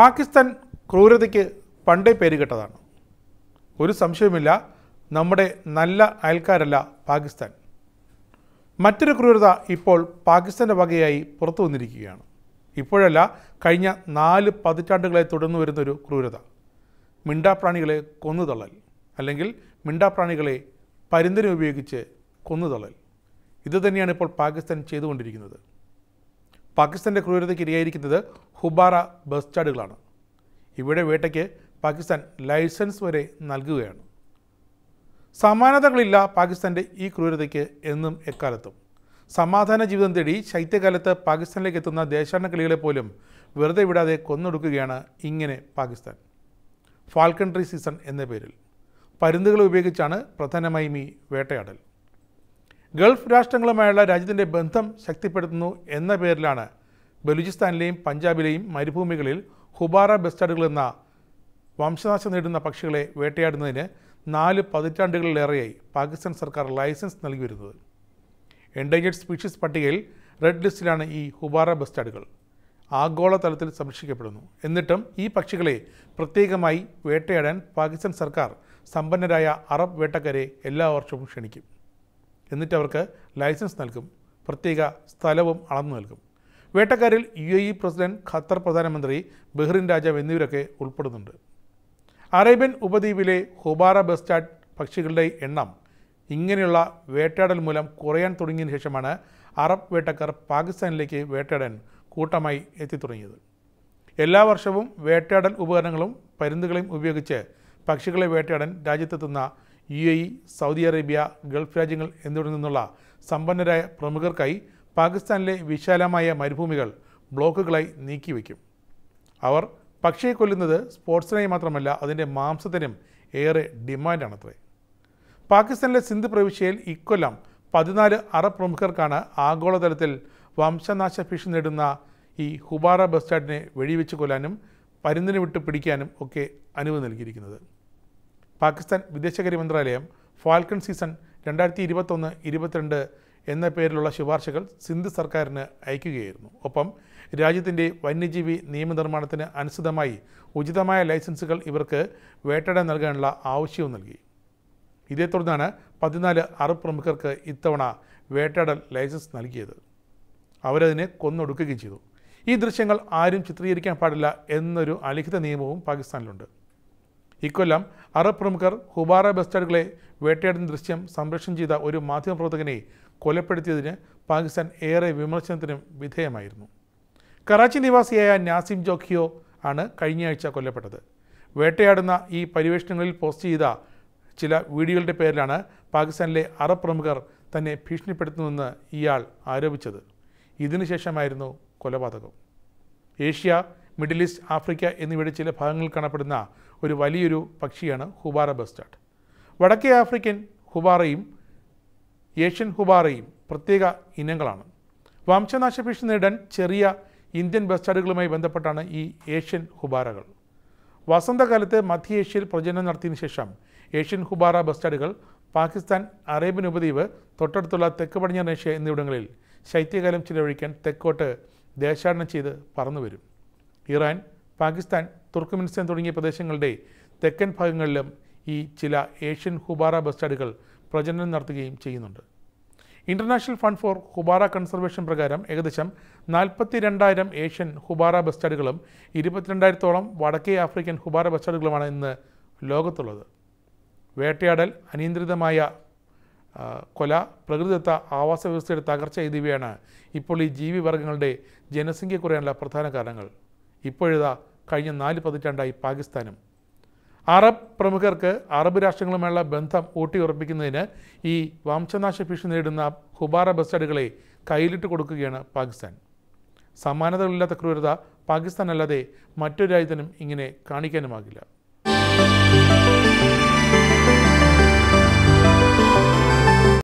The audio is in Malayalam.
പാകിസ്ഥാൻ ക്രൂരതയ്ക്ക് പണ്ടേ പേരുകെട്ടതാണ് ഒരു സംശയവുമില്ല നമ്മുടെ നല്ല അയൽക്കാരല്ല പാകിസ്ഥാൻ മറ്റൊരു ക്രൂരത ഇപ്പോൾ പാകിസ്ഥാൻ്റെ വകയായി പുറത്തു വന്നിരിക്കുകയാണ് ഇപ്പോഴല്ല കഴിഞ്ഞ നാല് പതിറ്റാണ്ടുകളെ തുടർന്നു വരുന്നൊരു ക്രൂരത മിണ്ടാപ്രാണികളെ കൊന്നുതള്ളൽ അല്ലെങ്കിൽ മിണ്ടാപ്രാണികളെ പരിന്തിനുപയോഗിച്ച് കൊന്നുതള്ളൽ ഇതുതന്നെയാണ് ഇപ്പോൾ പാകിസ്ഥാൻ ചെയ്തുകൊണ്ടിരിക്കുന്നത് പാകിസ്ഥാൻ്റെ ക്രൂരതയ്ക്ക് ഇരയായിരിക്കുന്നത് ഹുബാറ ബസ് സ്റ്റാൻഡുകളാണ് ഇവിടെ വേട്ടയ്ക്ക് പാകിസ്ഥാൻ ലൈസൻസ് വരെ നൽകുകയാണ് സമാനതകളില്ല പാകിസ്ഥാൻ്റെ ഈ ക്രൂരതയ്ക്ക് എന്നും എക്കാലത്തും സമാധാന ജീവിതം തേടി ശൈത്യകാലത്ത് പാകിസ്ഥാനിലേക്ക് എത്തുന്ന ദേശാടന കിളികളെ പോലും വെറുതെ വിടാതെ കൊന്നൊടുക്കുകയാണ് ഇങ്ങനെ പാകിസ്ഥാൻ ഫാൽക്കൺ ട്രീ സീസൺ എന്ന പേരിൽ പരുന്തുകളെ ഉപയോഗിച്ചാണ് പ്രധാനമായും ഈ വേട്ടയാടൽ ഗൾഫ് രാഷ്ട്രങ്ങളുമായുള്ള രാജ്യത്തിൻ്റെ ബന്ധം ശക്തിപ്പെടുത്തുന്നു എന്ന പേരിലാണ് ബലൂചിസ്ഥാനിലെയും പഞ്ചാബിലെയും മരുഭൂമികളിൽ ഹുബാറ ബെസ്റ്റാർഡുകൾ എന്ന വംശനാശം നേടുന്ന പക്ഷികളെ വേട്ടയാടുന്നതിന് നാല് പതിറ്റാണ്ടുകളിലേറെയായി പാകിസ്ഥാൻ സർക്കാർ ലൈസൻസ് നൽകി വരുന്നത് എൻഡേഞ്ചേർഡ് സ്പീഷീസ് പട്ടികയിൽ റെഡ് ലിസ്റ്റിലാണ് ഈ ഹുബാറ ബസ്റ്റാർഡുകൾ ആഗോളതലത്തിൽ സംരക്ഷിക്കപ്പെടുന്നു എന്നിട്ടും ഈ പക്ഷികളെ പ്രത്യേകമായി വേട്ടയാടാൻ പാകിസ്ഥാൻ സർക്കാർ സമ്പന്നരായ അറബ് വേട്ടക്കാരെ എല്ലാ വർഷവും ക്ഷണിക്കും എന്നിട്ട് അവർക്ക് ലൈസൻസ് നൽകും പ്രത്യേക സ്ഥലവും അളന്നു നൽകും വേട്ടക്കാരിൽ U A E president Qatar പ്രധാനമന്ത്രി ബഹ്റിൻ രാജാവ് എന്നിവരൊക്കെ ഉൾപ്പെടുന്നുണ്ട് അറേബ്യൻ ഉപദ്വീപിലെ ഹുബാറ ബസ്റ്റാഡ് പക്ഷികളുടെ എണ്ണം ഇങ്ങനെയുള്ള വേട്ടയാടൽ മൂലം കുറയാൻ തുടങ്ങിയ ശേഷമാണ് അറബ് വേട്ടക്കാർ പാകിസ്ഥാനിലേക്ക് വേട്ടയാടാൻ കൂട്ടമായി എത്തിത്തുടങ്ങിയത് എല്ലാ വർഷവും വേട്ടയാടൽ ഉപകരണങ്ങളും പരുന്തുകളെയും ഉപയോഗിച്ച് പക്ഷികളെ വേട്ടയാടാൻ രാജ്യത്തെത്തുന്ന U A E Saudi Arabia Gulf രാജ്യങ്ങൾ എന്നിവിടെ നിന്നുള്ള സമ്പന്നരായ പ്രമുഖർക്കായി പാകിസ്ഥാനിലെ വിശാലമായ മരുഭൂമികൾ ബ്ലോക്കുകളായി നീക്കിവെക്കും അവർ പക്ഷിയെ കൊല്ലുന്നത് സ്പോർട്സിനായി മാത്രമല്ല അതിൻ്റെ മാംസത്തിനും ഏറെ ഡിമാൻഡാണത്രേ പാകിസ്ഥാനിലെ സിന്ധു പ്രവിശ്യയിൽ ഇക്കൊല്ലം പതിനാല് അറബ് പ്രമുഖർക്കാണ് ആഗോളതലത്തിൽ വംശനാശ ഭീഷണി നേടുന്ന ഈ ഹുബാറ ബസ് സ്റ്റാൻഡിനെ വെടിവെച്ച് കൊല്ലാനും പരുന്തിന് വിട്ട് പിടിക്കാനും ഒക്കെ അനുവ് നൽകിയിരിക്കുന്നത് പാകിസ്ഥാൻ വിദേശകാര്യ മന്ത്രാലയം ഫാൽക്കൺ സീസൺ രണ്ടായിരത്തി ഇരുപത്തൊന്ന് ഇരുപത്തിരണ്ട് എന്ന പേരിലുള്ള ശുപാർശകൾ സിന്ധ് സർക്കാരിന് അയക്കുകയായിരുന്നു ഒപ്പം രാജ്യത്തിൻ്റെ വന്യജീവി നിയമനിർമ്മാണത്തിന് അനുസൃതമായി ഉചിതമായ ലൈസൻസുകൾ ഇവർക്ക് വേട്ടട നൽകാനുള്ള ആവശ്യവും നൽകി ഇതേ തുടർന്നാണ് പതിനാല് അറബ് പ്രമുഖർക്ക് ഇത്തവണ വേട്ടയാടൽ ലൈസൻസ് നൽകിയത് അവരതിനെ കൊന്നൊടുക്കുകയും ചെയ്തു ഈ ദൃശ്യങ്ങൾ ആരും ചിത്രീകരിക്കാൻ പാടില്ല എന്നൊരു അലിഖിത നിയമവും പാകിസ്ഥാനിലുണ്ട് ഇക്കൊല്ലം അറബ് പ്രമുഖർ ഹുബാറ ബസ്റ്റാഡുകളെ വേട്ടയാടുന്ന ദൃശ്യം സംപ്രേഷണം ചെയ്ത ഒരു മാധ്യമപ്രവർത്തകനെ കൊലപ്പെടുത്തിയതിന് പാകിസ്ഥാൻ ഏറെ വിമർശനത്തിനും വിധേയമായിരുന്നു കറാച്ചി നിവാസിയായ നാസിം ജോഖിയോ ആണ് കഴിഞ്ഞയാഴ്ച കൊല്ലപ്പെട്ടത് വേട്ടയാടുന്ന ഈ പരിവേഷണങ്ങളിൽ പോസ്റ്റ് ചെയ്ത ചില വീഡിയോകളുടെ പേരിലാണ് പാകിസ്ഥാനിലെ അറബ് പ്രമുഖർ തന്നെ ഭീഷണിപ്പെടുത്തുന്നുവെന്ന് ഇയാൾ ആരോപിച്ചത് ഇതിനുശേഷമായിരുന്നു കൊലപാതകം ഏഷ്യ മിഡിൽ ഈസ്റ്റ് ആഫ്രിക്ക എന്നിവയുടെ ചില ഭാഗങ്ങളിൽ കാണപ്പെടുന്ന ഒരു വലിയൊരു പക്ഷിയാണ് ഹുബാറ ബസ്റ്റാർഡ് വടക്കേ ആഫ്രിക്കൻ ഹുബാറയും ഏഷ്യൻ ഹുബാറയും പ്രത്യേക ഇനങ്ങളാണ് വംശനാശ ഭീഷണി നേരിടാൻ ചെറിയ ഇന്ത്യൻ ബസ്റ്റാർഡുകളുമായി ബന്ധപ്പെട്ടാണ് ഈ ഏഷ്യൻ ഹുബാറകൾ വസന്തകാലത്ത് മധ്യ ഏഷ്യയിൽ പ്രജനനം നടത്തിയതിനു ശേഷം ഏഷ്യൻ ഹുബാറ ബസ്റ്റാർഡുകൾ പാകിസ്ഥാൻ അറേബ്യൻ ഉപദ്വീപ് തൊട്ടടുത്തുള്ള തെക്ക് പടിഞ്ഞാറൻ ഏഷ്യ എന്നിവിടങ്ങളിൽ ശൈത്യകാലം ചിലവഴിക്കാൻ തെക്കോട്ട് ദേശാടനം ചെയ്ത് പറന്നു വരും ഇറാൻ പാകിസ്ഥാൻ തുർക്കമിനിസ്ഥാൻ തുടങ്ങിയ പ്രദേശങ്ങളുടെ തെക്കൻ ഭാഗങ്ങളിലും ഈ ചില ഏഷ്യൻ ഹുബാറ ബസ്റ്റാർഡുകൾ പ്രജനനം നടത്തുകയും ചെയ്യുന്നുണ്ട് International Fund for Houbara Conservation പ്രകാരം ഏകദേശം നാൽപ്പത്തി രണ്ടായിരം ഏഷ്യൻ ഹുബാറ ബസ്റ്റാർഡുകളും ഇരുപത്തിരണ്ടായിരത്തോളം വടക്കേ ആഫ്രിക്കൻ ഹുബാറ ബസ്റ്റാർഡുകളുമാണ് ഇന്ന് ലോകത്തുള്ളത് വേട്ടയാടൽ അനിയന്ത്രിതമായ കൊല പ്രകൃതിദത്ത ആവാസ വ്യവസ്ഥയുടെ തകർച്ച എന്നിവയാണ് ഇപ്പോൾ ഈ വർഗങ്ങളുടെ ജനസംഖ്യ കുറയാനുള്ള പ്രധാന കാരണങ്ങൾ ഇപ്പോഴിതാ കഴിഞ്ഞ നാല് പതിറ്റാണ്ടായി പാകിസ്ഥാനും അറബ് പ്രമുഖർക്ക് അറബ് രാഷ്ട്രങ്ങളുമായുള്ള ബന്ധം ഊട്ടിയുറപ്പിക്കുന്നതിന് ഈ വംശനാശ ഭീഷണി നേടുന്ന ഹുബാറ ബസ്റ്റാഡുകളെ കയ്യിലിട്ട് കൊടുക്കുകയാണ് പാകിസ്ഥാൻ സമാനതകളില്ലാത്ത ക്രൂരത പാകിസ്ഥാനല്ലാതെ അല്ലാതെ മറ്റൊരു രാജ്യത്തിനും ഇങ്ങനെ കാണിക്കാനുമാകില്ല